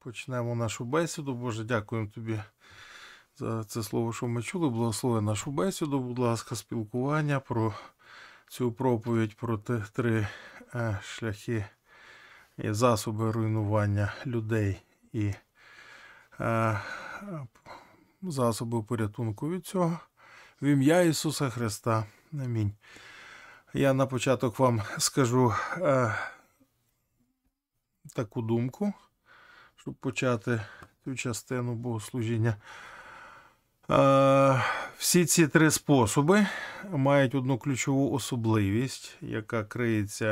Почнемо нашу бесіду. Боже, дякуємо тобі за це слово, що ми чули. Благослови нашу бесіду, будь ласка, спілкування про цю проповідь про три е, шляхи і засоби руйнування людей і е, засоби порятунку від цього. В ім'я Ісуса Христа. Амінь. Я на початок вам скажу е, таку думку щоб почати цю частину богослужіння. Е, всі ці три способи мають одну ключову особливість, яка криється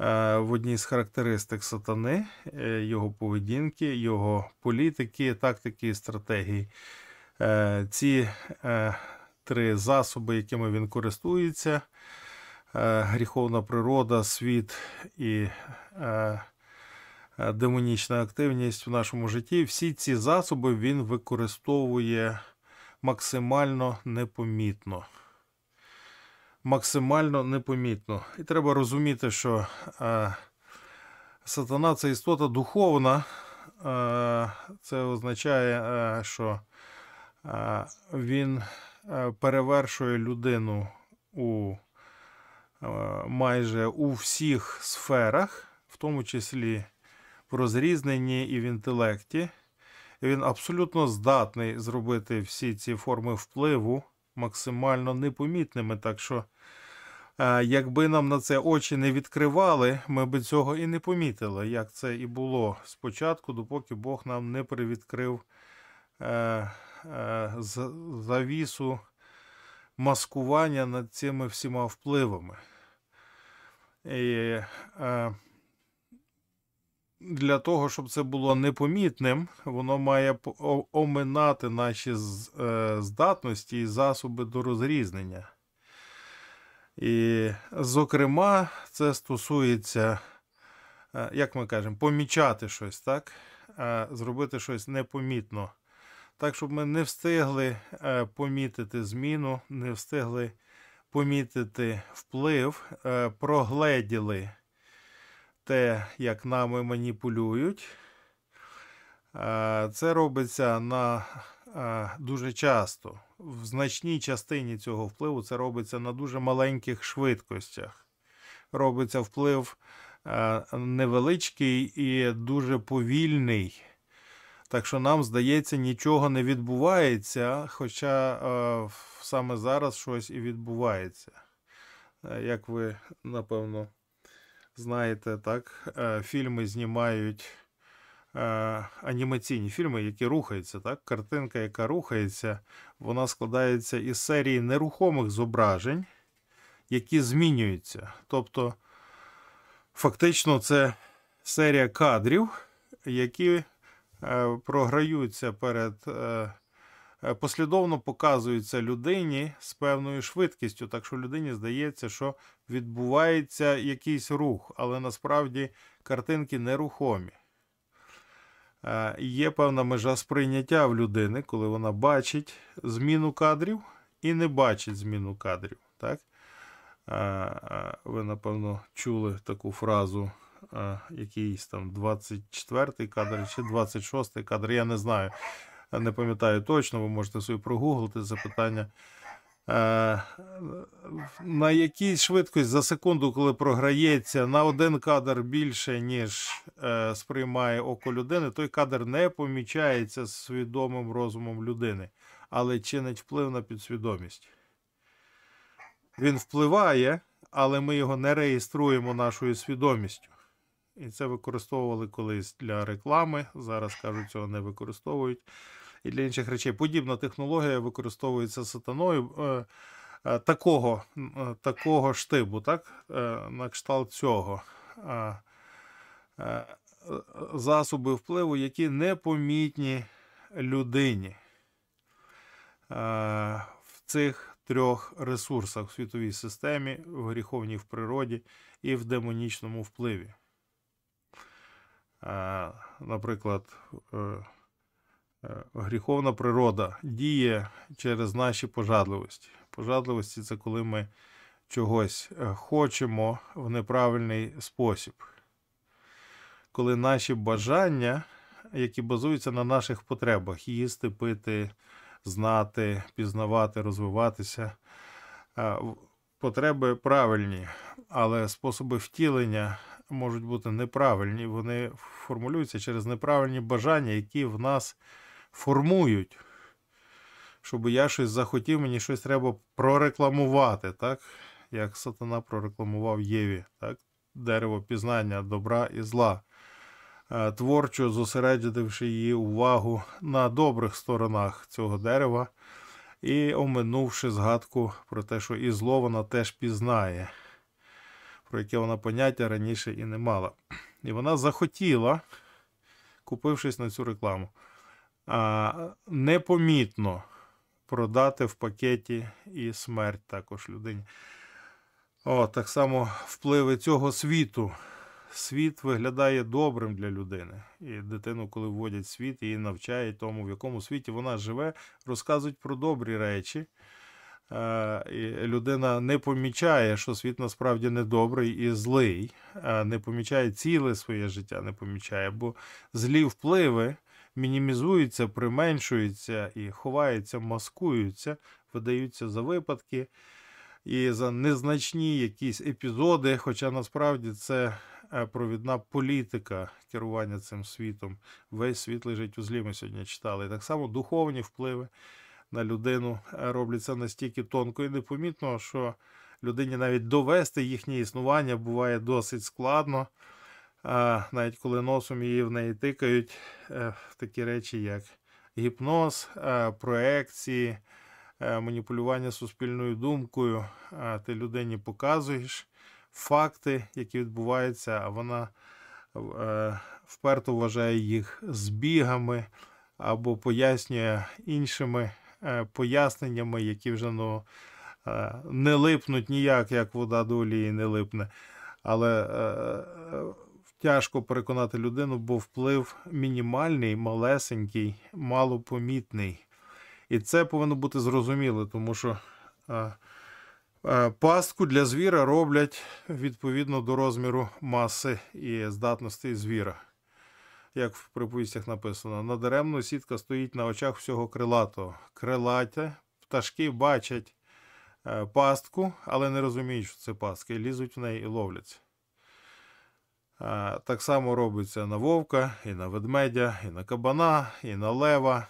е, в одній з характеристик сатани, е, його поведінки, його політики, тактики і стратегії. Ці три засоби, якими він користується: гріховна природа, світ і Е, демонічна активність в нашому житті. Всі ці засоби він використовує максимально непомітно. Максимально непомітно. І треба розуміти, що е, сатана це істота духовна. Е, це означає, е, що е, він е, перевершує людину у е, майже у всіх сферах, в тому числі в розрізненні і в інтелекті. Він абсолютно здатний зробити всі ці форми впливу максимально непомітними. Так що, е, якби нам на це очі не відкривали, ми би цього і не помітили, як це і було спочатку, допоки Бог нам не привідкрив е, е, завісу маскування над цими всіма впливами. І для того, щоб це було непомітним, воно має оминати наші е, здатності і засоби до розрізнення. І, зокрема, це стосується, е, як ми кажемо, помічати щось, так? Е, зробити щось непомітно. Так, щоб ми не встигли помітити зміну, не встигли помітити вплив, прогледіли те, як нами маніпулюють. Е, це робиться на е, дуже часто. В значній частині цього впливу це робиться на дуже маленьких швидкостях. Робиться вплив е, невеличкий і дуже повільний. Так що нам здається, нічого не відбувається, хоча саме зараз щось і відбувається. Як ви напевно знаєте, так, е, фільми знімають е, анімаційні фільми, які рухаються. так, Картинка, яка рухається, вона складається із серії нерухомих зображень, які змінюються. Тобто, фактично, це серія кадрів, які е, програються перед послідовно показується людині з певною швидкістю, так що людині здається, що відбувається якийсь рух, але насправді картинки нерухомі. Е, є певна межа сприйняття в людини, коли вона бачить зміну кадрів і не бачить зміну кадрів. Так? Е, е, ви, напевно, чули таку фразу, якийсь там 24-й кадр чи 26-й кадр, я не знаю не пам'ятаю точно, ви можете собі прогуглити запитання. Е, на якій швидкості за секунду, коли програється, на один кадр більше, ніж е, сприймає око людини, той кадр не помічається свідомим розумом людини, але чинить вплив на підсвідомість. Він впливає, але ми його не реєструємо нашою свідомістю. І це використовували колись для реклами. Зараз кажуть, цього не використовують і для інших речей. Подібна технологія використовується сатаною е, е, такого е, такого штибу, так? на кшталт цього. засоби впливу, які непомітні людині. в цих Трьох ресурсах в світовій системі, в гріховній в природі і в демонічному впливі. Наприклад, Е, гріховна природа діє через наші пожадливості. Пожадливості це коли ми чогось е, хочемо в неправильний спосіб, коли наші бажання, які базуються на наших потребах, їсти, пити, знати, пізнавати, розвиватися, е, потреби правильні, але способи втілення можуть бути неправильні, вони формулюються через неправильні бажання, які в нас формують. Щоб я щось захотів, мені щось треба прорекламувати, так? Як сатана прорекламував Єві, так? дерево пізнання добра і зла, е, творчо зосередивши її увагу на добрих сторонах цього дерева і оминувши згадку про те, що і зло вона теж пізнає, про яке вона поняття раніше і не мала. І вона захотіла, купившись на цю рекламу непомітно продати в пакеті і смерть також людині. О, Так само впливи цього світу. Світ виглядає добрим для людини. І дитину, коли вводять світ, її навчають тому, в якому світі вона живе, розказують про добрі речі. Е, і Людина не помічає, що світ насправді недобрий і злий, е, не помічає ціле своє життя, не помічає, бо злі впливи мінімізуються, применшуються і ховаються, маскуються, видаються за випадки і за незначні якісь епізоди. Хоча насправді це е, провідна політика керування цим світом. Весь світ лежить у злі, ми сьогодні читали. І так само духовні впливи на людину е, робляться настільки тонко і непомітно, що людині навіть довести їхнє існування буває досить складно навіть коли носом її в неї тикають, е, такі речі, як гіпноз, е, проекції, е, маніпулювання суспільною думкою, ти людині показуєш факти, які відбуваються, а вона вперто вважає їх збігами або пояснює іншими поясненнями, які вже ну, не липнуть ніяк, як вода до олії не липне. Але Тяжко переконати людину, бо вплив мінімальний, малесенький, малопомітний. І це повинно бути зрозуміло, тому що а, е, а, е, пастку для звіра роблять відповідно до розміру маси і здатності звіра. Як в приповістях написано, надаремно сітка стоїть на очах всього крилатого. Крилатя, пташки бачать е, пастку, але не розуміють, що це пастка, і лізуть в неї і ловляться. Так само робиться на вовка, і на ведмедя, і на кабана, і на лева,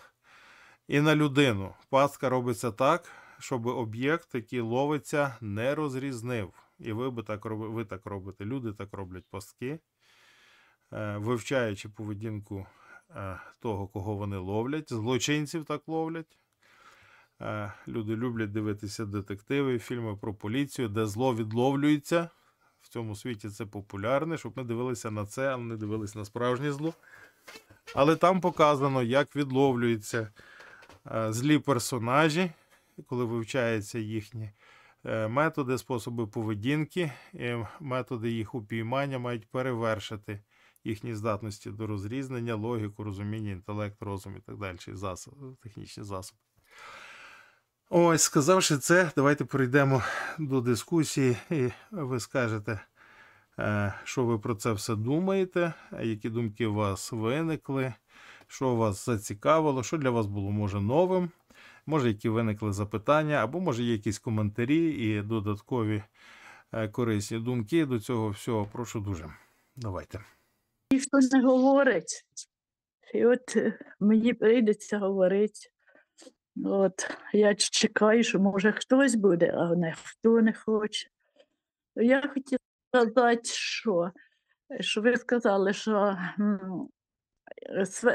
і на людину. Паска робиться так, щоб об'єкт, який ловиться, не розрізнив. І ви би так ви так робите. Люди так роблять пастки, е, вивчаючи поведінку е, того, кого вони ловлять. Злочинців так ловлять. Е, люди люблять дивитися детективи, фільми про поліцію, де зло відловлюється в цьому світі це популярне, щоб ми дивилися на це, а не дивилися на справжнє зло. Але там показано, як відловлюються е, злі персонажі, коли вивчаються їхні е, методи, способи поведінки, і методи їх упіймання мають перевершити їхні здатності до розрізнення, логіку, розуміння, інтелект, розум і так далі, засоб, технічні засоби. Ось, сказавши це, давайте перейдемо до дискусії, і ви скажете, е, що ви про це все думаєте, які думки у вас виникли, що вас зацікавило, що для вас було може новим. Може, які виникли запитання, або може є якісь коментарі і додаткові е, корисні думки до цього всього. Прошу дуже. Давайте. Ніхто не говорить, і от е, мені прийдеться говорити. От я чекаю, що може хтось буде, а не хто не хоче. Я хотіла сказати, що що ви сказали, що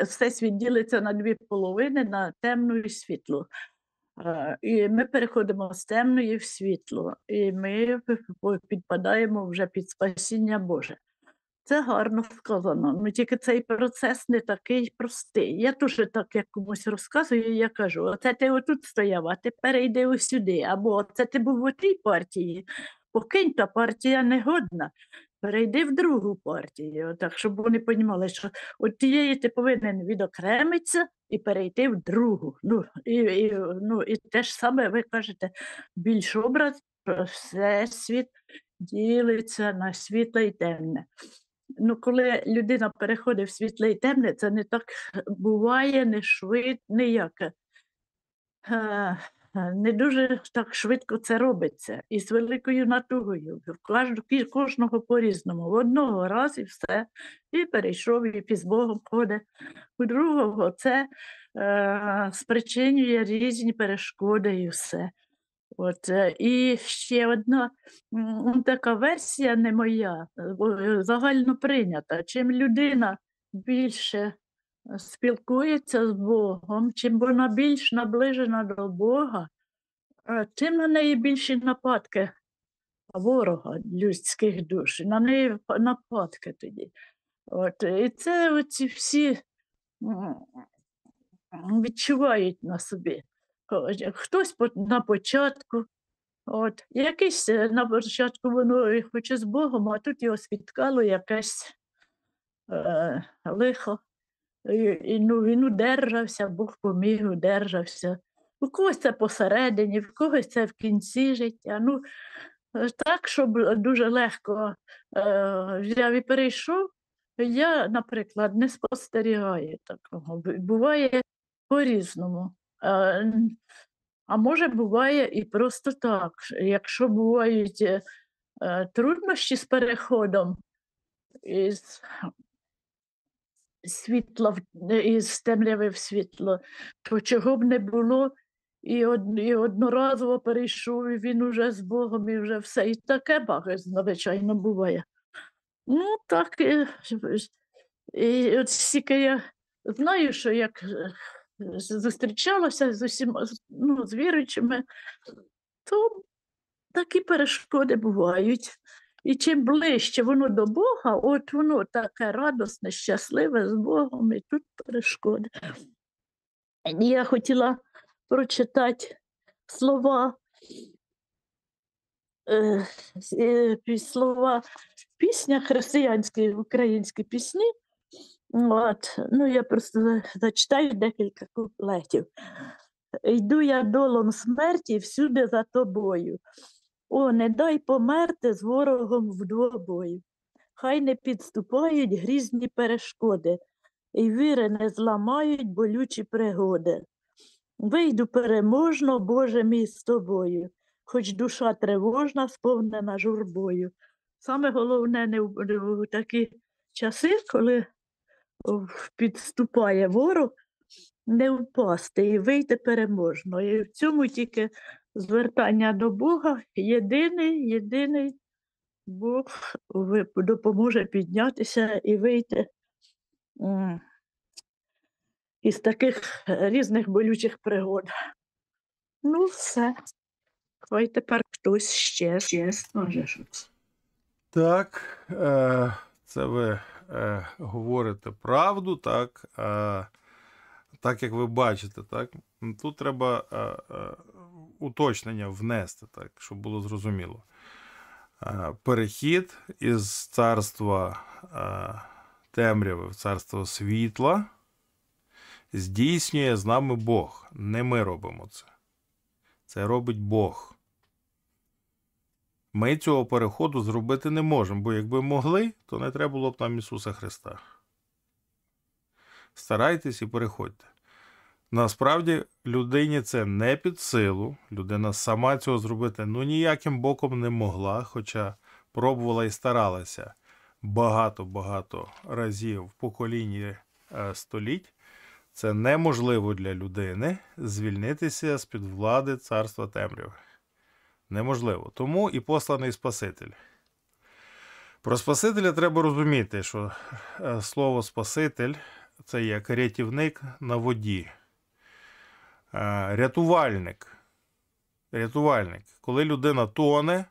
все світ ділиться на дві половини, на темну і світло. І ми переходимо з темної в світло, і ми е, підпадаємо вже під спасіння Боже. Це гарно сказано, ну тільки цей процес не такий простий. Я дуже так як комусь розказую, я кажу: оце ти отут стояв, а тепер йди ось сюди. Або це ти був в тій партії, покинь та партія негодна, перейди в другу партію, так щоб вони розуміли, що от тієї ти повинен відокремитися і перейти в другу. Ну і, і, ну, і те ж саме ви кажете, більш образ, про все світ ділиться на світло і темне. Ну, коли людина переходить в світле і темне, це не так буває, не швидко, ніяке. Не дуже так швидко це робиться і з великою натугою. Кожного по-різному. В одного раз і все, і перейшов, і піз Богом ходить. У другого це е, спричинює різні перешкоди і все. От е, і ще одна така версія не моя, е, е, загально прийнята. Чим людина більше спілкується з Богом, чим вона більш наближена до Бога, тим на неї більші нападки ворога людських душ, на неї нападки тоді. От, І це оці всі відчувають на собі. Е, хтось на початку. От, якийсь е, на початку воно хоче з Богом, а тут його спіткало якесь е, лихо. І, і, ну, Він удержався, Бог поміг, удержався. У когось це посередині, в когось це в кінці життя. Ну, е, Так, щоб дуже легко е, взяв і перейшов, я, наприклад, не спостерігаю такого. Буває по-різному. Е, а може, буває і просто так. Якщо бувають е, е, труднощі з переходом із світла в із темряви в світло, то чого б не було, і од, і одноразово перейшов, і він уже з Богом, і вже все. І таке багато, звичайно, буває. Ну, так і, і от стільки я знаю, що як зустрічалася з усіма ну, з віруючими, то такі перешкоди бувають. І чим ближче воно до Бога, от воно таке радосне, щасливе з Богом, і тут перешкоди. Я хотіла прочитати слова е, е, слова пісня християнської українські пісні, Ну, от, ну я просто зачитаю декілька куплетів. Йду я долом смерті всюди за тобою. О, не дай померти з ворогом вдвобою. Хай не підступають грізні перешкоди, і віри не зламають болючі пригоди. Вийду переможно, Боже мій з тобою, хоч душа тривожна, сповнена журбою. Саме головне не в такі часи, коли підступає ворог, не впасти і вийти переможно. І в цьому тільки звертання до Бога єдиний, єдиний Бог допоможе піднятися і вийти із таких різних болючих пригод. Ну, все. Хай тепер хтось ще ще скаже щось. Так, е, це ви Е, говорите правду, так е, так як ви бачите. так. Ну, тут треба е, уточнення внести, так, щоб було зрозуміло. перехід із царства темряви в царство світла здійснює з нами Бог. Не ми робимо це. Це робить Бог. Ми цього переходу зробити не можемо, бо якби могли, то не треба було б нам Ісуса Христа. Старайтесь і переходьте. Насправді, людині це не під силу, людина сама цього зробити ну ніяким боком не могла, хоча пробувала і старалася багато-багато разів в поколінні е, століть. Це неможливо для людини звільнитися з під влади царства темряви неможливо. Тому і посланий Спаситель. Про Спасителя треба розуміти, що е, слово Спаситель це як рятівник на воді, е, рятувальник. Рятувальник. Коли людина тоне, е,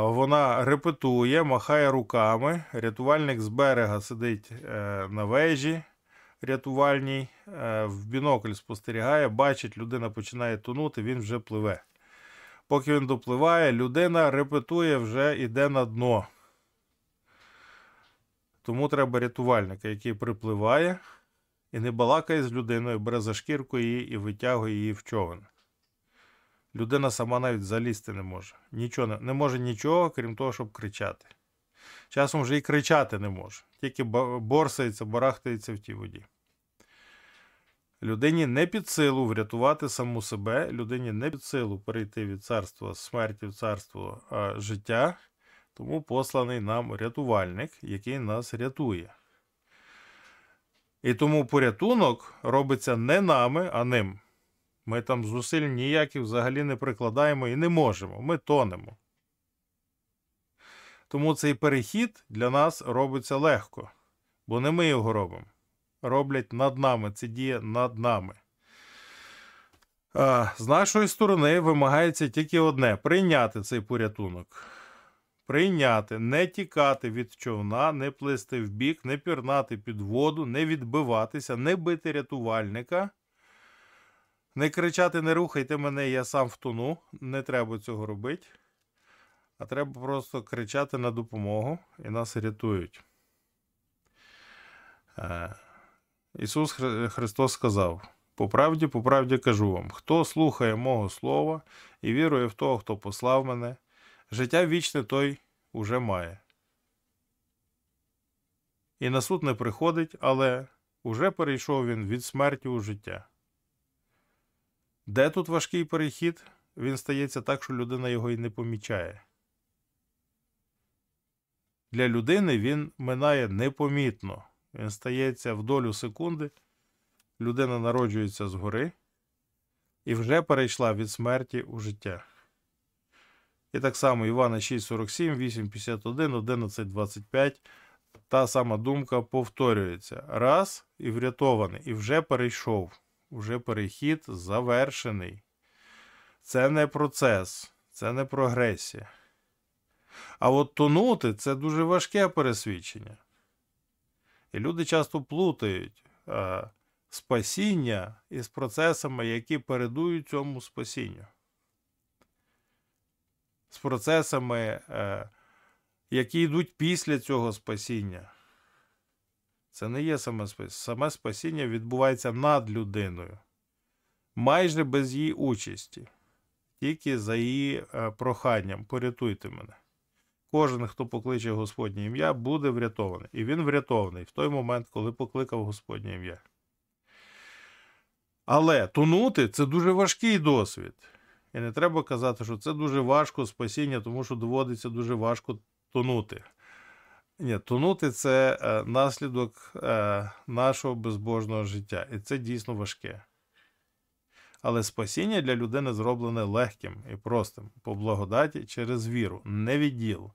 вона репетує, махає руками. Рятувальник з берега сидить на вежі рятувальній, в бінокль спостерігає, бачить, людина починає тонути, він вже пливе. Поки він допливає, людина репетує вже іде на дно. Тому треба рятувальника, який припливає і не балакає з людиною, бере за шкірку її і витягує її в човен. Людина сама навіть залізти не може. Нічого, Не, не може нічого, крім того, щоб кричати. Часом вже і кричати не може, тільки борсається, барахтається в тій воді. Людині не під силу врятувати саму себе, людині не під силу перейти від царства смерті в царство а, життя, тому посланий нам рятувальник, який нас рятує. І тому порятунок робиться не нами, а ним. Ми там зусиль ніяких взагалі не прикладаємо і не можемо, ми тонемо. Тому цей перехід для нас робиться легко, бо не ми його робимо роблять над нами. Це діє над нами. З нашої сторони вимагається тільки одне: прийняти цей порятунок. Прийняти, не тікати від човна, не плисти в бік, не пірнати під воду, не відбиватися, не бити рятувальника, не кричати, не рухайте мене, я сам втону. Не треба цього робити. А треба просто кричати на допомогу і нас рятують. Е, Ісус Христос сказав: По правді, по правді кажу вам, хто слухає мого слова і вірує в того, хто послав мене, життя вічне той уже має. І на суд не приходить, але уже перейшов він від смерті у життя. Де тут важкий перехід, він стається так, що людина його й не помічає. Для людини він минає непомітно. Він е, стається в долю секунди. Людина народжується згори і вже перейшла від смерті у життя. І так само Івана 647, 851, 1125. Та сама думка повторюється. Раз і врятований, і вже перейшов. Уже перехід завершений. Це не процес, це не прогресія. А от тонути це дуже важке пересвідчення. І люди часто плутають е, спасіння із процесами, які передують цьому спасінню. З процесами, е, які йдуть після цього спасіння. Це не є саме спасіння. Саме спасіння відбувається над людиною, майже без її участі, тільки за її е, проханням. Порятуйте мене. Кожен, хто покличе Господнє ім'я, буде врятований. І він врятований в той момент, коли покликав Господнє ім'я. Але тонути це дуже важкий досвід. І не треба казати, що це дуже важко спасіння, тому що доводиться дуже важко тонути. Ні, тонути це е, наслідок е, нашого безбожного життя. І це дійсно важке. Але спасіння для людини зроблене легким і простим, по благодаті через віру, не від діл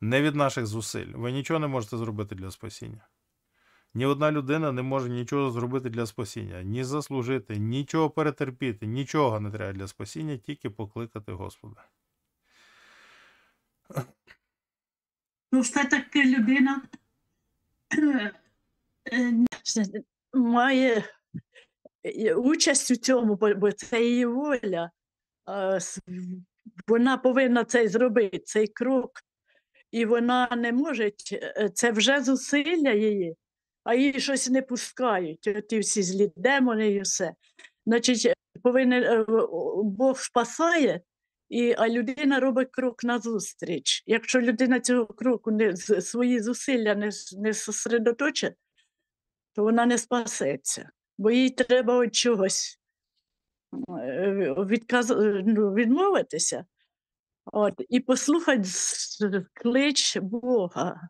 не від наших зусиль. Ви нічого не можете зробити для спасіння. Ні одна людина не може нічого зробити для спасіння, ні заслужити, нічого перетерпіти, нічого не треба для спасіння, тільки покликати Господа. Ну, все таки людина е, е, має е, участь у цьому, бо це її воля. Вона повинна це зробити, цей крок і вона не може, е, е, це вже зусилля її, а її щось не пускають. Ті всі злі демони і все. Значить, е, повинен Бог спасає, і, а людина робить крок назустріч. Якщо людина цього кроку не свої зусилля не не сосредоточить, то вона не спасеться, бо їй треба від чогось відказ, ну, відмовитися. От, І послухати клич Бога.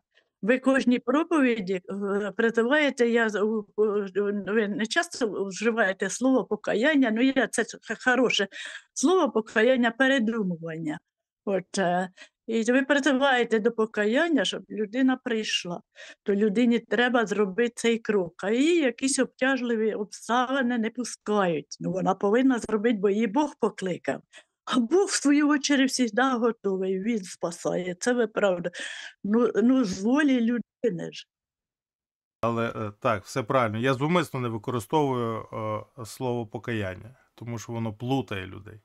Ви кожній проповіді е, призиваєте, я ви не часто вживаєте слово покаяння, ну я це хороше слово покаяння передумування. От, е, І ви призиваєте до покаяння, щоб людина прийшла, то людині треба зробити цей крок. А її якісь обтяжливі обставини не пускають. Ну, Вона повинна зробити, бо її Бог покликав. А Бог, в свою очередь, завжди готовий, Він спасає. Це ви правда. Ну, ну з волі людини ж. Але е, так, все правильно. Я зумисно не використовую е, слово покаяння, тому що воно плутає людей.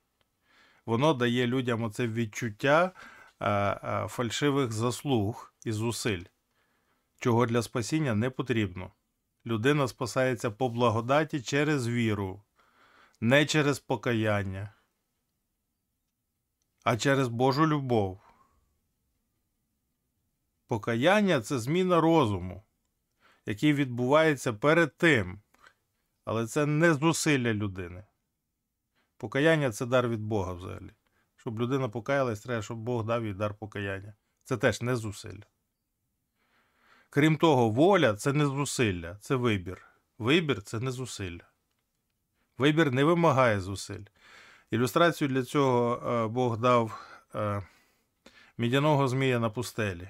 Воно дає людям оце відчуття е, е, фальшивих заслуг і зусиль, чого для спасіння не потрібно. Людина спасається по благодаті через віру, не через покаяння а через Божу любов. Покаяння це зміна розуму, який відбувається перед тим, але це не зусилля людини. Покаяння це дар від Бога взагалі. Щоб людина покаялась, треба, щоб Бог дав їй дар покаяння. Це теж не зусилля. Крім того, воля це не зусилля, це вибір. Вибір це не зусилля. Вибір не вимагає зусиль. Ілюстрацію для цього е, Бог дав е, мідяного змія на пустелі.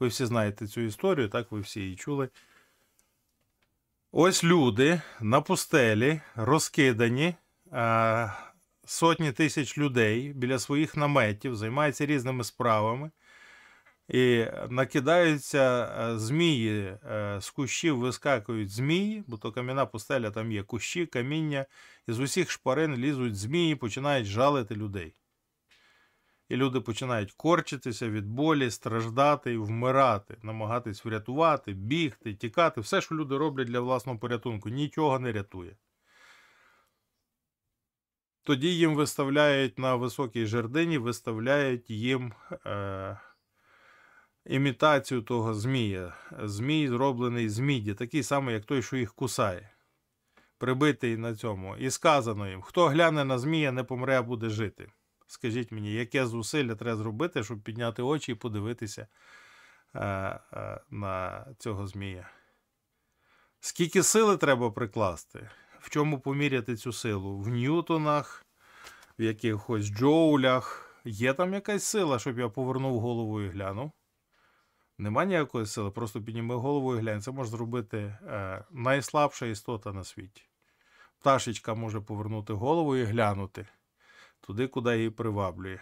Ви всі знаєте цю історію, так, ви всі її чули. Ось люди на пустелі розкидані е, сотні тисяч людей біля своїх наметів, займаються різними справами. І накидаються э, змії, з э, кущів вискакують змії, бо то кам'яна пустеля там є кущі, каміння, і з усіх шпарин лізуть змії, починають жалити людей. І люди починають корчитися від болі, страждати і вмирати, намагатись врятувати, бігти, тікати. Все, що люди роблять для власного порятунку, нічого не рятує. Тоді їм виставляють на високій жердині, виставляють їм. Е- імітацію того змія. Змій зроблений з міді, такий самий, як той, що їх кусає, прибитий на цьому. І сказано їм: хто гляне на змія, не помре, а буде жити. Скажіть мені, яке зусилля треба зробити, щоб підняти очі і подивитися е, е, на цього змія? Скільки сили треба прикласти? В чому поміряти цю силу? В ньютонах, в якихось джоулях? Є там якась сила, щоб я повернув голову і глянув? Нема ніякої сили, просто підніми голову і глянь. Це може зробити е, найслабша істота на світі. Пташечка може повернути голову і глянути туди, куди її приваблює.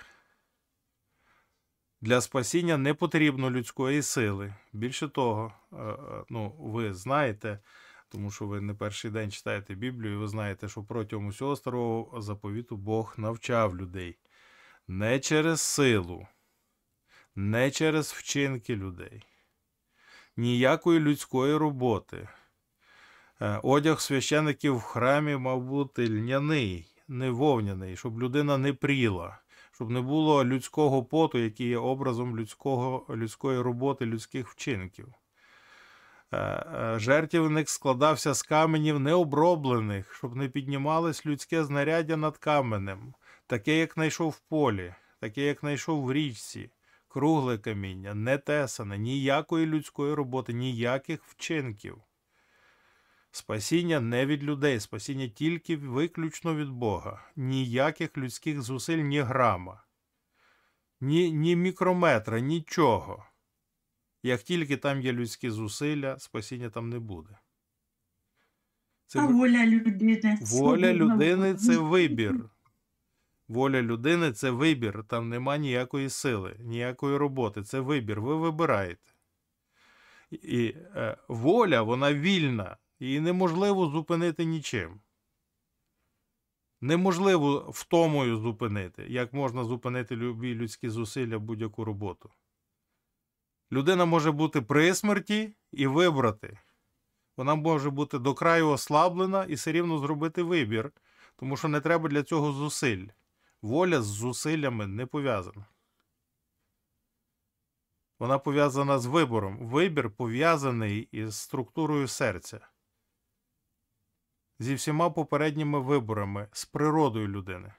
Для спасіння не потрібно людської сили. Більше того, е, е, ну, ви знаєте, тому що ви не перший день читаєте Біблію, і ви знаєте, що протягом усього старого заповіту Бог навчав людей не через силу не через вчинки людей, ніякої людської роботи. Е, одяг священиків в храмі мав бути льняний, не вовняний, щоб людина не пріла, щоб не було людського поту, який є образом людського, людської роботи, людських вчинків. Е, е, жертівник складався з каменів необроблених, щоб не піднімалось людське знаряддя над каменем, таке, як знайшов в полі, таке, як знайшов в річці кругле каміння, не тесане, ніякої людської роботи, ніяких вчинків. Спасіння не від людей, спасіння тільки виключно від Бога, ніяких людських зусиль, ні грама, ні, ні мікрометра, нічого. Як тільки там є людські зусилля, спасіння там не буде. Це... А воля людини Воля людини це вибір. Воля людини це вибір, там нема ніякої сили, ніякої роботи. Це вибір, ви вибираєте. І е, воля, вона вільна, її неможливо зупинити нічим. Неможливо втомою зупинити, як можна зупинити любі людські зусилля будь-яку роботу. Людина може бути при смерті і вибрати. Вона може бути до краю ослаблена і все рівно зробити вибір, тому що не треба для цього зусиль воля з зусиллями не пов'язана. Вона пов'язана з вибором. Вибір пов'язаний із структурою серця, зі всіма попередніми виборами, з природою людини.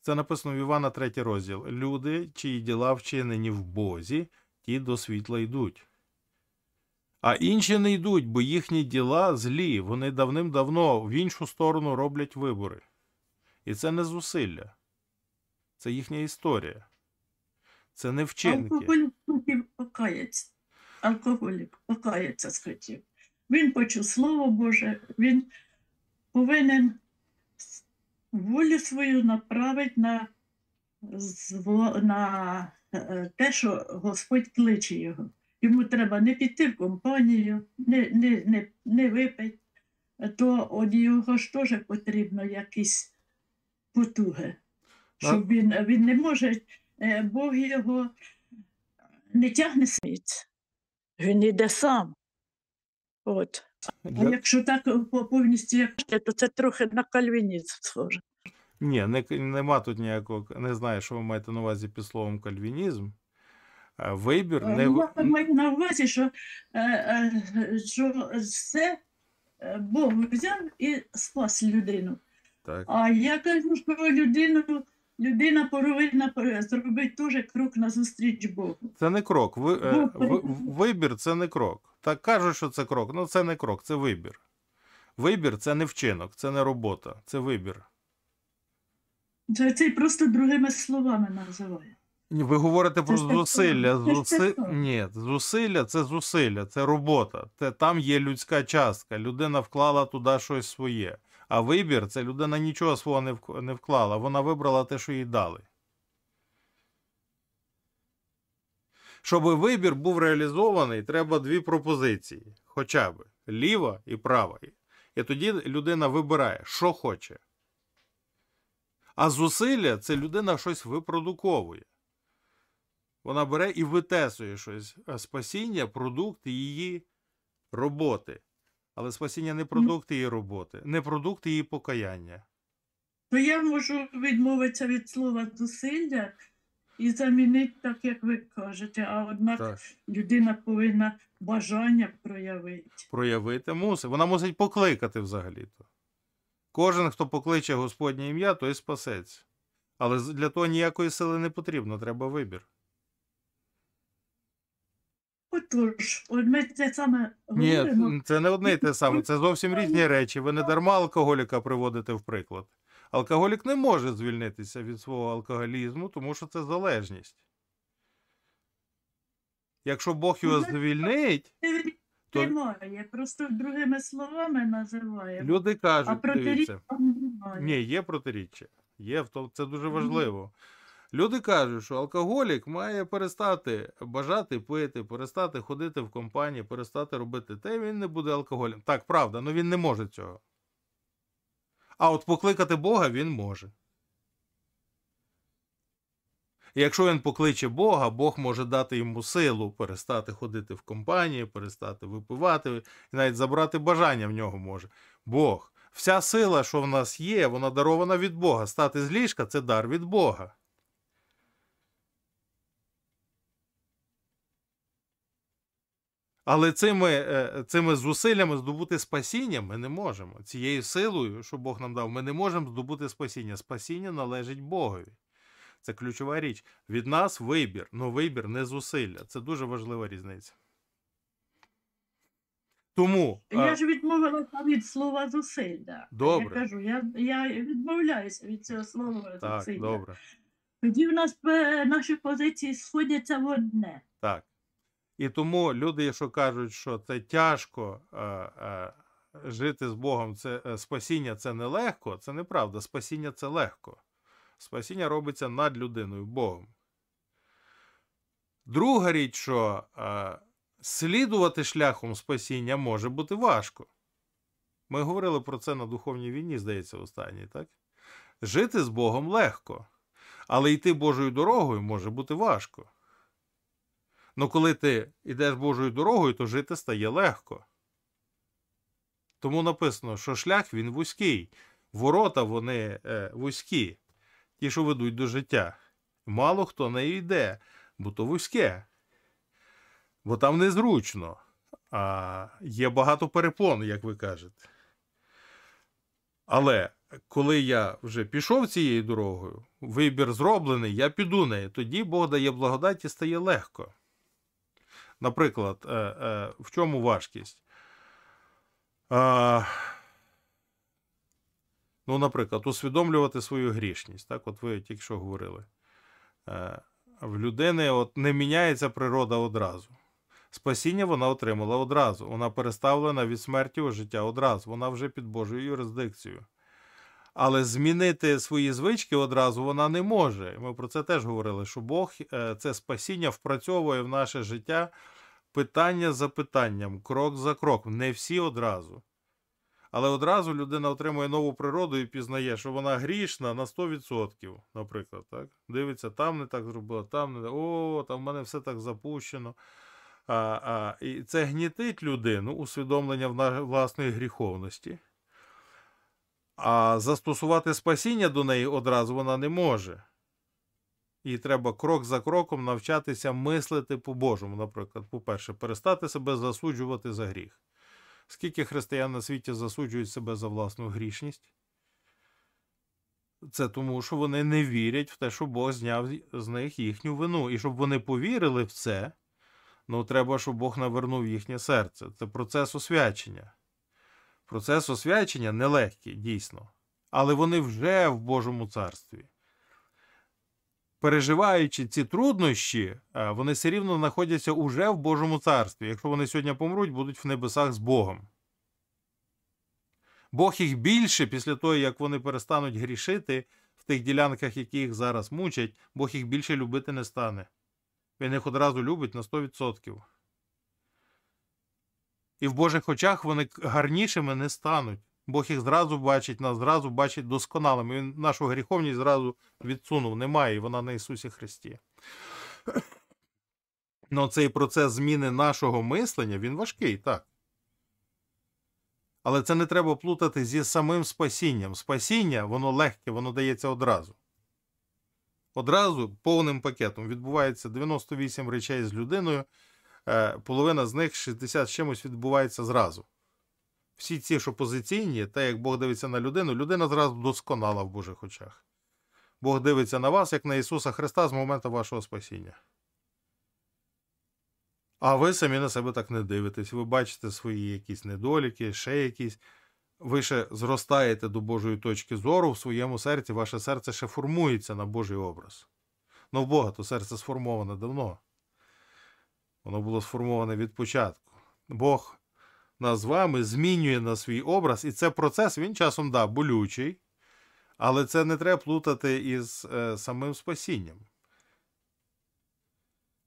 Це написано в Івана 3 розділ. Люди, чиї діла вчинені в Бозі, ті до світла йдуть. А інші не йдуть, бо їхні діла злі. Вони давним-давно в іншу сторону роблять вибори. І це не зусилля, це їхня історія. Це не вчинки. Алкоголік хотів покаяться. Алкоголік покаяться схотів. Він почув слово Боже, він повинен волю свою направити на на е, е, те, що Господь кличе його. Йому треба не піти в компанію, не не, не, не випити, то від його ж теж потрібно якісь потуги. Щоб він він не може, е, Бог його не тягне світ, він йде сам. От. А якщо так е, повністю, то це трохи на кальвінізм схоже. Ні, не, нема тут ніякого, не знаю, що ви маєте на увазі під словом кальвінізм. Вибір е, не ну, Я маю на увазі, що що все Бог взяв і спас людину. Так. А я кажу, що людину, людина повинна е, зробити теж крок на зустріч Богу. Це не крок. Ви, е, в, вибір це не крок. Так кажуть, що це крок. Ну це не крок, це вибір. Вибір це не вчинок, це не робота, це вибір. Це, це просто другими словами називає. Ви говорите це про зусилля. Зуси... Ні, зусилля це зусилля, це робота. Це, Там є людська частка. Людина вклала туди щось своє. А вибір це людина нічого свого не вклала. Вона вибрала те, що їй дали. Щоб вибір був реалізований, треба дві пропозиції. Хоча б ліва і права. І тоді людина вибирає, що хоче. А зусилля це людина щось випродуковує. Вона бере і витесує щось. А спасіння продукт її роботи. Але спасіння не продукт її роботи, не продукт її покаяння. То я можу відмовитися від слова зусилля і замінити так, як ви кажете, а однак так. людина повинна бажання проявити. Проявити мусить. Вона мусить покликати взагалі. то Кожен, хто покличе Господнє ім'я, той спасець. Але для того ніякої сили не потрібно, треба вибір. Отож, одне те саме Ні, це не одне і те саме, це зовсім різні речі. Ви не дарма алкоголіка приводите в приклад. Алкоголік не може звільнитися від свого алкоголізму, тому що це залежність. Якщо Бог його звільнить, То- я просто другими словами називаємо. люди кажуть, протиріч дивіться. Ні, є протиріччя. Є це дуже важливо. Люди кажуть, що алкоголік має перестати бажати пити, перестати ходити в компанії, перестати робити те, він не буде алкоголем. Так, правда, але ну він не може цього. А от покликати Бога він може. І якщо він покличе Бога, Бог може дати йому силу перестати ходити в компанії, перестати випивати, і навіть забрати бажання в нього може. Бог. Вся сила, що в нас є, вона дарована від Бога. Стати з ліжка це дар від Бога. Але цими е, цими зусиллями здобути спасіння ми не можемо. Цією силою, що Бог нам дав, ми не можемо здобути спасіння. Спасіння належить Богові. Це ключова річ. Від нас вибір, але вибір не зусилля. Це дуже важлива різниця. Тому ну, я е, ж відмовилася від слова зусилля. Добре. Я кажу, я я відмовляюся від цього слова так, зусилля. Добре. Тоді в нас е, наші позиції сходяться в одне. Так. І тому люди, якщо кажуть, що це тяжко е, е, жити з Богом, це е, спасіння це нелегко, це неправда. Спасіння це легко. Спасіння робиться над людиною Богом. Друга річ, що слідувати шляхом спасіння може бути важко. Ми говорили про це на духовній війні, здається, останній, так? Жити з Богом легко, але йти Божою дорогою може бути важко. Ну коли ти йдеш Божою дорогою, то жити стає легко. Тому написано, що шлях він вузький, ворота вони е, вузькі, ті, що ведуть до життя. Мало хто не йде, бо то вузьке, бо там незручно, а є багато перепон, як ви кажете. Але коли я вже пішов цією дорогою, вибір зроблений, я піду нею, тоді Бог дає благодать і стає легко. Наприклад, е, е, в чому важкість? Е, ну, наприклад, усвідомлювати свою грішність. Так, от ви тільки що говорили. В людини от не міняється природа одразу. Спасіння вона отримала одразу. Вона переставлена від смерті у життя одразу. Вона вже під Божою юрисдикцією але змінити свої звички одразу вона не може. Ми про це теж говорили, що Бог е, це спасіння впрацьовує в наше життя питання за питанням, крок за кроком. Не всі одразу. Але одразу людина отримує нову природу і пізнає, що вона грішна на 100%, наприклад. так? Дивиться, там не так зробила, там не так. О, там в мене все так запущено. А, а, І це гнітить людину усвідомлення власної гріховності а застосувати спасіння до неї одразу вона не може. І треба крок за кроком навчатися мислити по-божому, наприклад, по-перше, перестати себе засуджувати за гріх. Скільки християн на світі засуджують себе за власну грішність? Це тому, що вони не вірять в те, що Бог зняв з них їхню вину. І щоб вони повірили в це, ну треба, щоб Бог навернув їхнє серце. Це процес освячення. Процес освячення нелегкий, дійсно, але вони вже в Божому царстві. Переживаючи ці труднощі, е, вони все рівно знаходяться уже в Божому царстві. Якщо вони сьогодні помруть, будуть в небесах з Богом. Бог їх більше після того, як вони перестануть грішити в тих ділянках, які їх зараз мучать, Бог їх більше любити не стане. Він їх одразу любить на 100% і в Божих очах вони гарнішими не стануть. Бог їх зразу бачить, нас зразу бачить досконалими. Він нашу гріховність зразу відсунув. Немає, і вона на Ісусі Христі. Ну, цей процес зміни нашого мислення, він важкий, так. Але це не треба плутати зі самим спасінням. Спасіння, воно легке, воно дається одразу. Одразу повним пакетом відбувається 98 речей з людиною. Е, половина з них 60 з чимось відбувається зразу. Всі ці, що позиційні, те, як Бог дивиться на людину, людина зразу досконала в Божих очах. Бог дивиться на вас, як на Ісуса Христа з моменту вашого спасіння. А ви самі на себе так не дивитесь. Ви бачите свої якісь недоліки, ще якісь. Ви ще зростаєте до Божої точки зору в своєму серці, ваше серце ще формується на Божий образ. Ну в Бога то серце сформоване давно. Воно було сформоване від початку. Бог нас з вами змінює на свій образ, і це процес він часом да, болючий, але це не треба плутати із е, самим спасінням.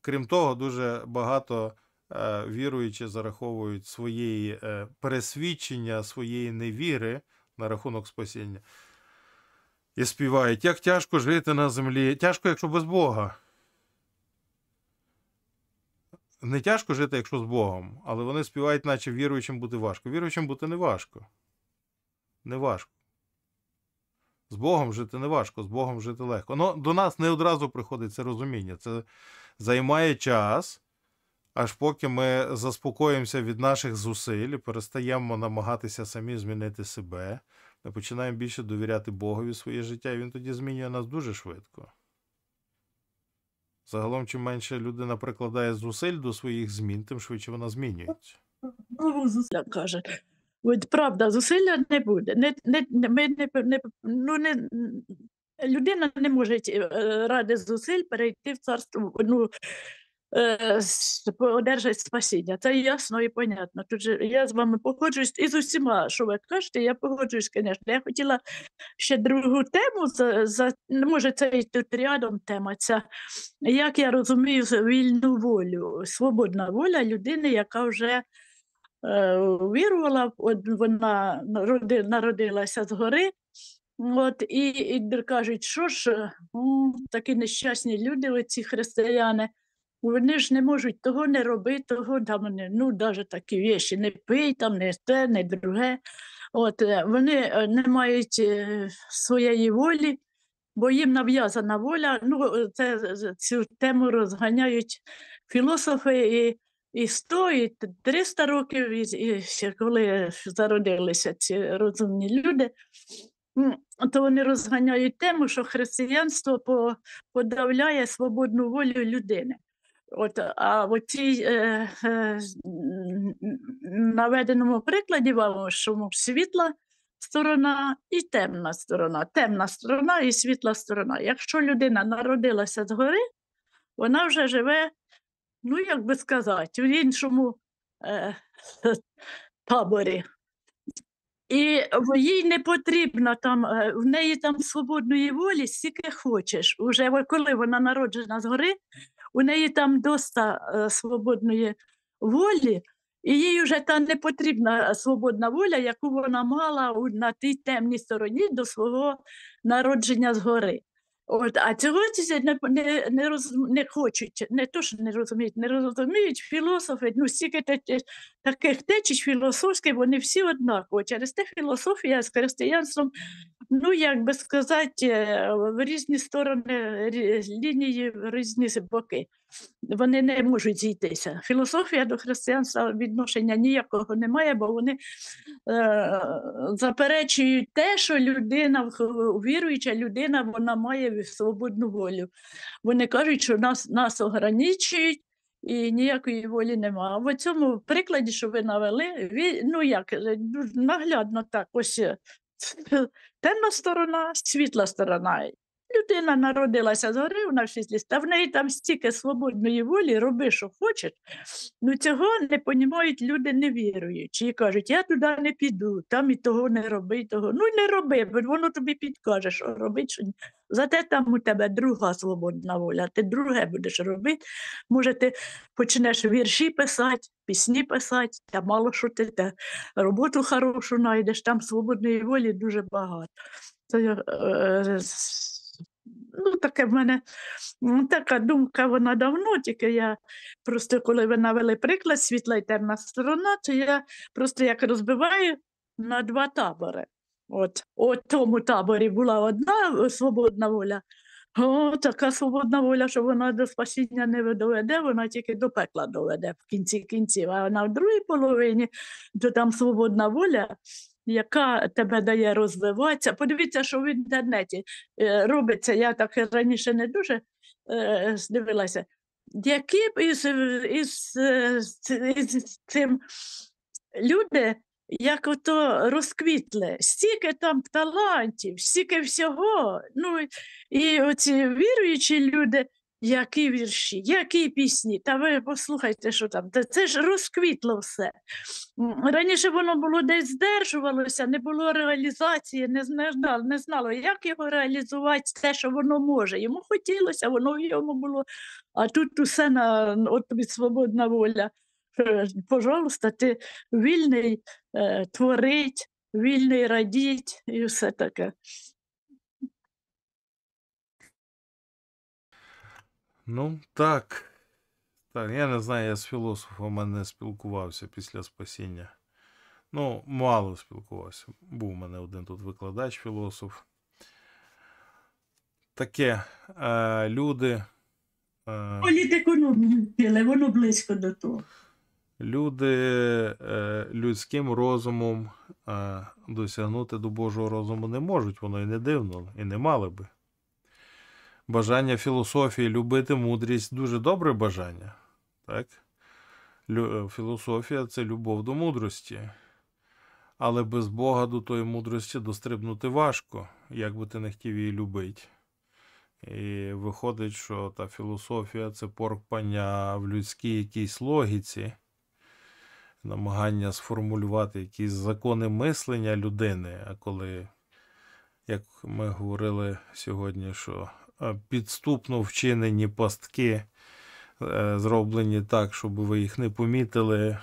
Крім того, дуже багато е, віруючі зараховують своєї е, пересвідчення, своєї невіри на рахунок спасіння. І співають, як тяжко жити на землі, тяжко, якщо без Бога не тяжко жити, якщо з Богом, але вони співають, наче віруючим бути важко. Віруючим бути не важко. Не важко. З Богом жити не важко, з Богом жити легко. Но ну, до нас не одразу приходить це розуміння. Це займає час, аж поки ми заспокоїмося від наших зусиль, перестаємо намагатися самі змінити себе, ми починаємо більше довіряти Богові своє життя, і він тоді змінює нас дуже швидко. Загалом, чим менше людина прикладає зусиль до своїх змін, тим швидше вона змінюється. Ну, зусилля каже. От правда, зусилля не буде. Не, не, ми не, не, ну, не, людина не може е, ради зусиль перейти в царство. Ну, Э, одержать спасіння. Це ясно і понятно. Тут же я з вами погоджуюсь і з усіма, що ви кажете, я погоджуюсь, звісно. Я хотіла ще другу тему за, за може, це і тут рядом тема. ця. Як я розумію, вільну волю, свободна воля людини, яка вже е, вірувала, вона народилася згори. От і, і кажуть, що ж, такі нещасні люди, оці християни. Вони ж не можуть того не робити, того там не ну, навіть такі віші, не пий, там, не те, не друге. От е, вони е, не мають е, своєї волі, бо їм нав'язана воля. Ну, це цю тему розганяють філософи і і 100, і 300 років, і, і коли зародилися ці розумні люди. То вони розганяють тему, що християнство подавляє свободну волю людини. От, А в цій е, е, наведеному прикладі вам, що світла сторона і темна сторона, темна сторона і світла сторона. Якщо людина народилася згори, вона вже живе, ну як би сказати, в іншому е, таборі. І їй не потрібно там, е, в неї там свободної волі, скільки хочеш. Уже коли вона народжена згори, у неї там доста е, свободної волі, і їй вже та не потрібна свободна воля, яку вона мала на тій темній стороні до свого народження згори. От, А цього не не, не, роз, не хочуть, не то, що не розуміють, не розуміють філософи, ну стільки таких течій філософських, вони всі однаково. Через те філософія з християнством ну як би сказати, е, в різні сторони лінії, в різні боки. Вони не можуть зійтися. Філософія до християнства відношення ніякого немає, бо вони е, заперечують те, що людина, віруюча людина, вона має свободну волю. Вони кажуть, що нас нас ограничують. І ніякої волі нема. В цьому прикладі, що ви навели, ну як е, наглядно так, ось е, темна сторона, світла сторона. Людина народилася згори, вона в 60, та в неї там стільки свободної волі, роби, що хочеш. Ну цього не понімають люди невіруючі і кажуть, я туди не піду, там і того не роби, і того. Ну не роби, бо воно тобі підкаже, що робить, що ні. Зате там у тебе друга свободна воля, ти друге будеш робити. Може, ти почнеш вірші писати, пісні писати, та мало що ти та роботу хорошу знайдеш, там свободної волі дуже багато. Це е, е Ну, таке в мене ну, така думка, вона давно, тільки я просто, коли ви навели приклад світла й темна сторона, то я просто як розбиваю на два табори. От у тому таборі була одна е, свободна воля, О, така свободна воля, що вона до спасіння не доведе, вона тільки до пекла доведе в кінці кінців. А вона в другій половині то там свободна воля. Яка тебе дає розвиватися? Подивіться, що в інтернеті е, робиться, я так раніше не дуже е, дивилася, які б із, із, із цим люди як ото розквітле, стільки там талантів, стільки всього. Ну, І оці віруючі люди, які вірші, які пісні. Та ви послухайте, що там, це ж розквітло все. Раніше воно було десь здержувалося, не було реалізації, не знало, не знало, як його реалізувати, те, що воно може. Йому хотілося, воно в йому було, а тут усе на от свободна воля. Е, пожалуйста, ти вільний е, творить, вільний радіть і все таке. Ну, так. Так, я не знаю, я з філософами не спілкувався після спасіння. Ну, мало спілкувався. Був у мене один тут викладач, філософ. Таке е, люди. Е... Політику не воно близько до того. Люди е, людським розумом е, досягнути до Божого розуму не можуть, воно і не дивно, і не мали би. Бажання філософії любити мудрість дуже добре бажання. Так? Е, філософія це любов до мудрості. Але без Бога до тої мудрості дострибнути важко, як би ти не хотів її любити. І виходить, що та філософія це поркпання в людській якійсь логіці, намагання сформулювати якісь закони мислення людини. А коли, як ми говорили сьогодні, що підступно вчинені пастки е, зроблені так, щоб ви їх не помітили,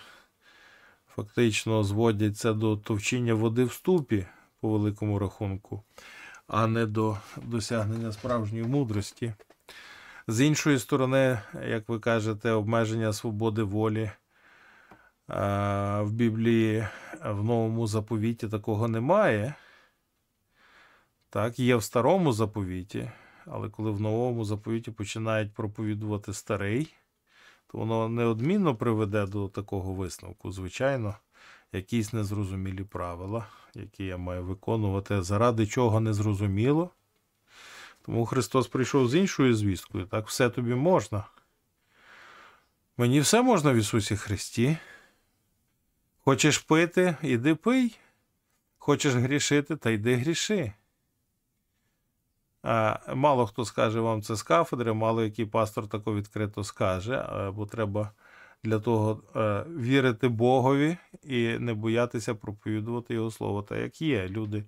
фактично зводяться до товчення води в ступі по великому рахунку, а не до досягнення справжньої мудрості. З іншої сторони, як ви кажете, обмеження свободи волі. В Біблії в новому заповіті такого немає. Так, є в старому заповіті, але коли в новому заповіті починають проповідувати старий, то воно неодмінно приведе до такого висновку. Звичайно, якісь незрозумілі правила, які я маю виконувати, заради чого не зрозуміло. Тому Христос прийшов з іншою звісткою. Так, все тобі можна. Мені все можна в Ісусі Христі. Хочеш пити, іди пий, хочеш грішити, та йди гріши. Мало хто скаже вам це з кафедри, мало який пастор тако відкрито скаже, бо треба для того е, вірити Богові і не боятися проповідувати Його слово, так як є. Люди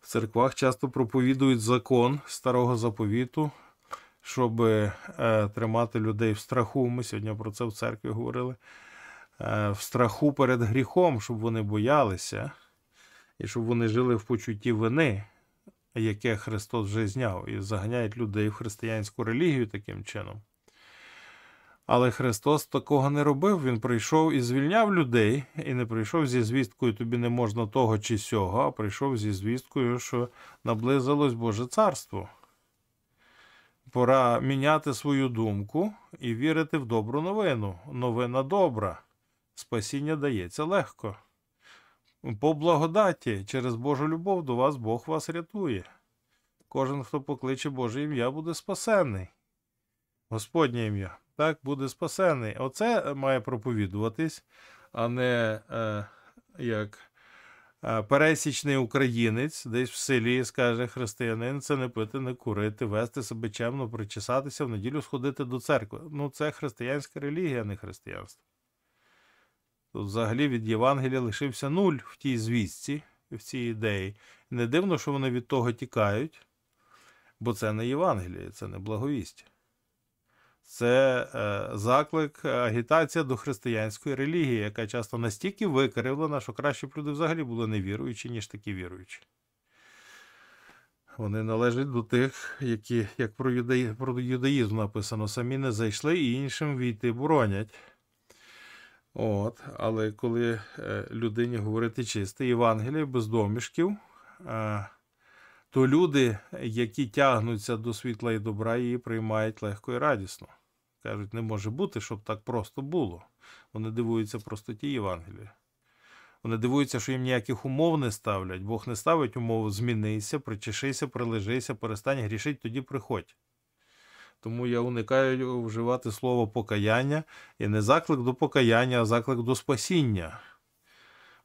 в церквах часто проповідують закон старого заповіту, щоб е, тримати людей в страху. Ми сьогодні про це в церкві говорили. Е, в страху перед гріхом, щоб вони боялися, і щоб вони жили в почутті вини, яке Христос вже зняв, і заганяють людей в християнську релігію таким чином. Але Христос такого не робив. Він прийшов і звільняв людей, і не прийшов зі звісткою, тобі не можна того чи сього, а прийшов зі звісткою, що наблизилось Боже царство. Пора міняти свою думку і вірити в добру новину. Новина добра. Спасіння дається легко. По благодаті, через Божу любов до вас Бог вас рятує. Кожен, хто покличе Боже ім'я, буде спасений. Господнє ім'я так буде спасений. Оце має проповідуватись, а не е, як е, пересічний українець десь в селі, скаже християнин, це не пити, не курити, вести себе чемно, причесатися в неділю, сходити до церкви. Ну, це християнська релігія, а не християнство. Взагалі від Євангелія лишився нуль в тій звістці, в цій ідеї. Не дивно, що вони від того тікають, бо це не Євангеліє, це не благовість. Це е, заклик, е, агітація до християнської релігії, яка часто настільки викривлена, що краще б люди взагалі були невіруючі, ніж такі віруючі. Вони належать до тих, які, як про, юдаї, про юдаїзм написано, самі не зайшли і іншим війти боронять. От, Але коли е, людині говорити чисте Євангеліє без домішків, е, то люди, які тягнуться до світла і добра, її приймають легко і радісно. Кажуть, не може бути, щоб так просто було. Вони дивуються просто ті Євангелія. Вони дивуються, що їм ніяких умов не ставлять. Бог не ставить умову: змінися, причешися, прилежися, перестань грішити, тоді приходь. Тому я уникаю вживати слово покаяння і не заклик до покаяння, а заклик до спасіння.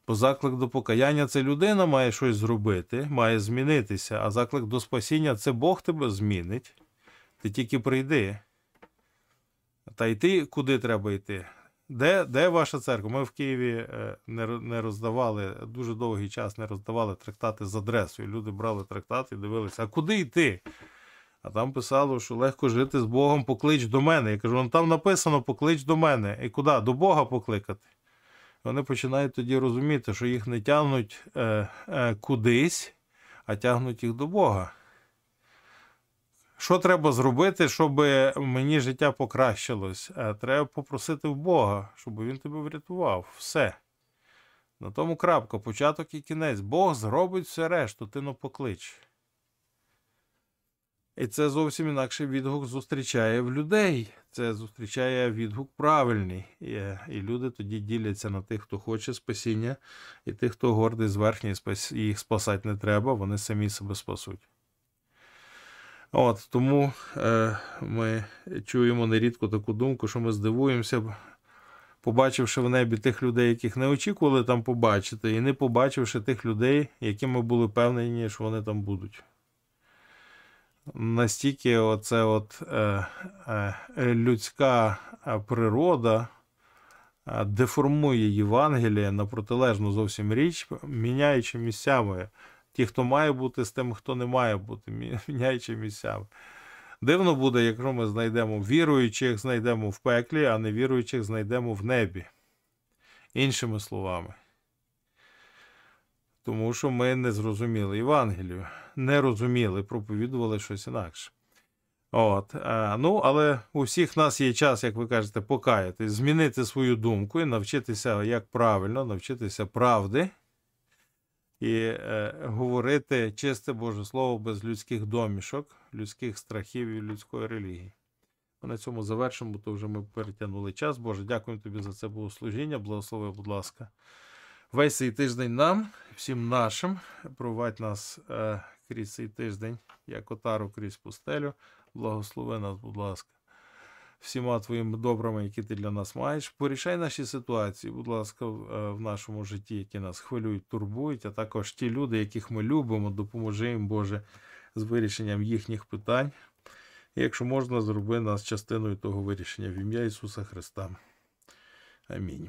Бо заклик до покаяння це людина має щось зробити, має змінитися, а заклик до спасіння це Бог тебе змінить. Ти тільки прийди. Та йти куди треба йти. Де де ваша церква? Ми в Києві е, не роздавали, дуже довгий час не роздавали трактати з адресою. Люди брали трактати і дивилися, а куди йти? А там писало, що легко жити з Богом, поклич до мене. Я кажу, ну там написано поклич до мене. І куди? До Бога покликати. Вони починають тоді розуміти, що їх не тягнуть е, е, кудись, а тягнуть їх до Бога. Що треба зробити, щоб мені життя покращилось? Е, треба попросити в Бога, щоб він тебе врятував. Все. На тому крапка, початок і кінець. Бог зробить все решту, ти но ну поклич. І це зовсім інакше відгук зустрічає в людей. Це зустрічає відгук правильний. І, е, і люди тоді діляться на тих, хто хоче спасіння, і тих, хто гордий зверхній, і їх спасати не треба, вони самі себе спасуть. От Тому е, ми чуємо нерідко таку думку, що ми здивуємося, побачивши в небі тих людей, яких не очікували там побачити, і не побачивши тих людей, якими були певнені, що вони там будуть настільки оце от е, е, людська е, природа е, деформує Євангеліє на протилежну зовсім річ, міняючи місцями ті, хто має бути з тим, хто не має бути, міняючи місцями. Дивно буде, якщо ми знайдемо віруючих, знайдемо в пеклі, а невіруючих знайдемо в небі. Іншими словами тому що ми не зрозуміли Євангелію, не розуміли, проповідували щось інакше. От, е, ну, Але у всіх нас є час, як ви кажете, покаятись, змінити свою думку і навчитися, як правильно, навчитися правди і е, говорити чисте Боже Слово без людських домішок, людських страхів і людської релігії. Ми на цьому завершимо, бо то вже ми перетягнули час. Боже, дякуємо тобі за це богослужіння. Благослови, будь ласка весь цей тиждень нам, всім нашим, провадь нас е, крізь цей тиждень, як отару крізь пустелю. Благослови нас, будь ласка, всіма твоїми добрами, які ти для нас маєш. Порішай наші ситуації, будь ласка, в е, нашому житті, які нас хвилюють, турбують, а також ті люди, яких ми любимо, допоможи їм, Боже, з вирішенням їхніх питань. якщо можна, зроби нас частиною того вирішення в ім'я Ісуса Христа. Амінь.